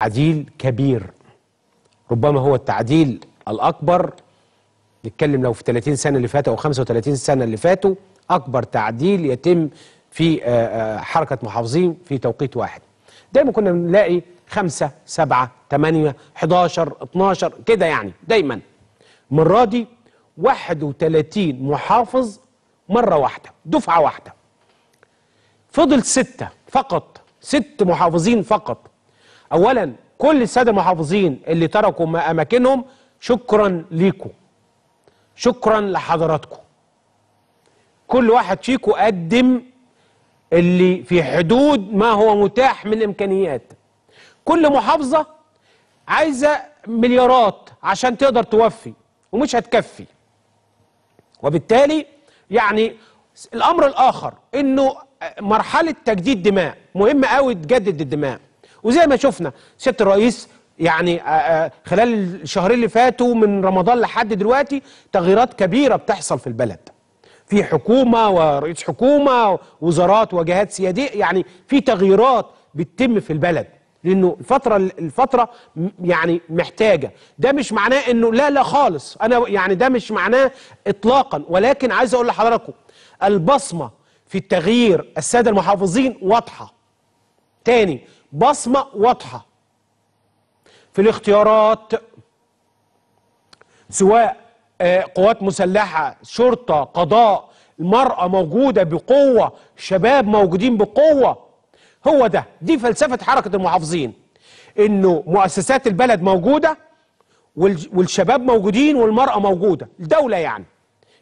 تعديل كبير ربما هو التعديل الأكبر نتكلم لو في 30 سنة اللي فاتوا أو 35 سنة اللي فاتوا أكبر تعديل يتم في آه، آه، حركة محافظين في توقيت واحد دايما كنا بنلاقي 5 7 8 11 12 كده يعني دايما المرة دي 31 محافظ مرة واحدة دفعة واحدة فضل ستة فقط ست محافظين فقط أولا كل السادة المحافظين اللي تركوا أماكنهم شكرا ليكم شكرا لحضراتكم كل واحد فيكم قدم اللي في حدود ما هو متاح من إمكانيات كل محافظة عايزة مليارات عشان تقدر توفي ومش هتكفي وبالتالي يعني الأمر الآخر أنه مرحلة تجديد دماء مهم قوي تجدد الدماء وزي ما شفنا سياده الرئيس يعني آه، آه، خلال الشهرين اللي فاتوا من رمضان لحد دلوقتي تغييرات كبيره بتحصل في البلد في حكومه ورئيس حكومه ووزارات وجهات سياديه يعني في تغييرات بتتم في البلد لانه الفتره الفتره يعني محتاجه ده مش معناه انه لا لا خالص انا يعني ده مش معناه اطلاقا ولكن عايز اقول لحضراتكم البصمه في التغيير الساده المحافظين واضحه تاني بصمة واضحة في الاختيارات سواء آه، قوات مسلحة شرطة قضاء المرأة موجودة بقوة شباب موجودين بقوة هو ده دي فلسفة حركة المحافظين انه مؤسسات البلد موجودة والشباب موجودين والمرأة موجودة الدولة يعني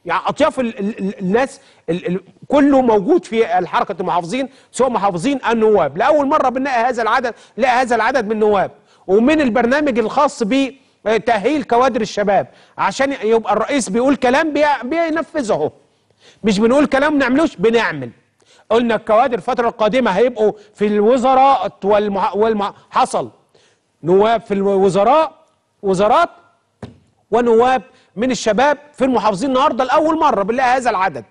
يعني اطياف الـ الـ الناس الـ الـ كله موجود في حركه المحافظين سواء محافظين او نواب لاول مره بنلاقي هذا العدد لا هذا العدد من النواب ومن البرنامج الخاص بتاهيل كوادر الشباب عشان يبقى الرئيس بيقول كلام بي بينفذه مش بنقول كلام نعملوش بنعمل قلنا الكوادر الفتره القادمه هيبقوا في الوزراء والمح... والمح... حصل نواب في الوزراء وزارات ونواب من الشباب في المحافظين النهارده لاول مره بنلاقي هذا العدد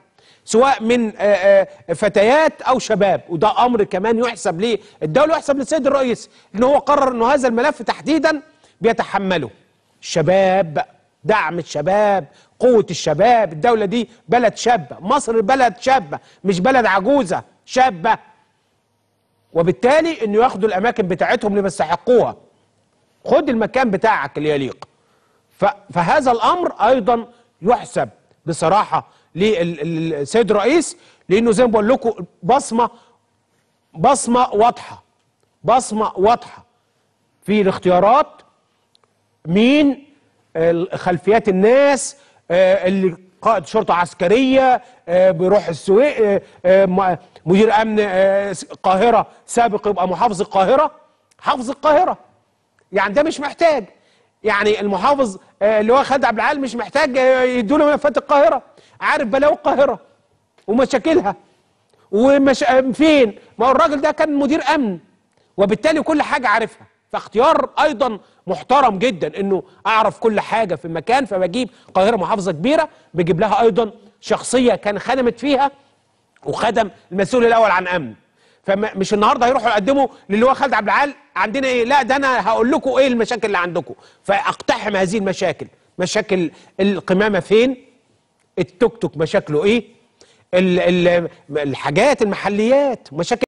سواء من آه، آه، فتيات او شباب وده امر كمان يحسب للدوله ويحسب للسيد الرئيس ان هو قرر انه هذا الملف تحديدا بيتحمله الشباب دعم الشباب قوه الشباب الدوله دي بلد شابه مصر بلد شابه مش بلد عجوزه شابه وبالتالي انه ياخدوا الاماكن بتاعتهم اللي بيستحقوها خد المكان بتاعك اللي يليق فهذا الأمر أيضا يحسب بصراحة للسيد الرئيس لأنه زي ما بقول لكم بصمة بصمة واضحة بصمة واضحة في الاختيارات مين خلفيات الناس آه، اللي قائد شرطة عسكرية آه، بيروح السويق آه، مدير أمن القاهرة سابق يبقى محافظ القاهرة حافظ القاهرة يعني ده مش محتاج يعني المحافظ آه، اللي هو خالد عبد العال مش محتاج آه، يدوا له ملفات القاهره عارف بلاوي القاهره ومشاكلها ومش آه، فين ما هو الراجل ده كان مدير امن وبالتالي كل حاجه عارفها فاختيار ايضا محترم جدا انه اعرف كل حاجه في المكان فبجيب قاهره محافظه كبيره بجيب لها ايضا شخصيه كان خدمت فيها وخدم المسؤول الاول عن امن فمش النهارده هيروحوا يقدموا للي هو خالد عبد العال عندنا ايه لا ده انا هقول لكم ايه المشاكل اللي عندكم فاقتحم هذه المشاكل مشاكل القمامه فين التوك توك مشاكله ايه الحاجات المحليات مشاكل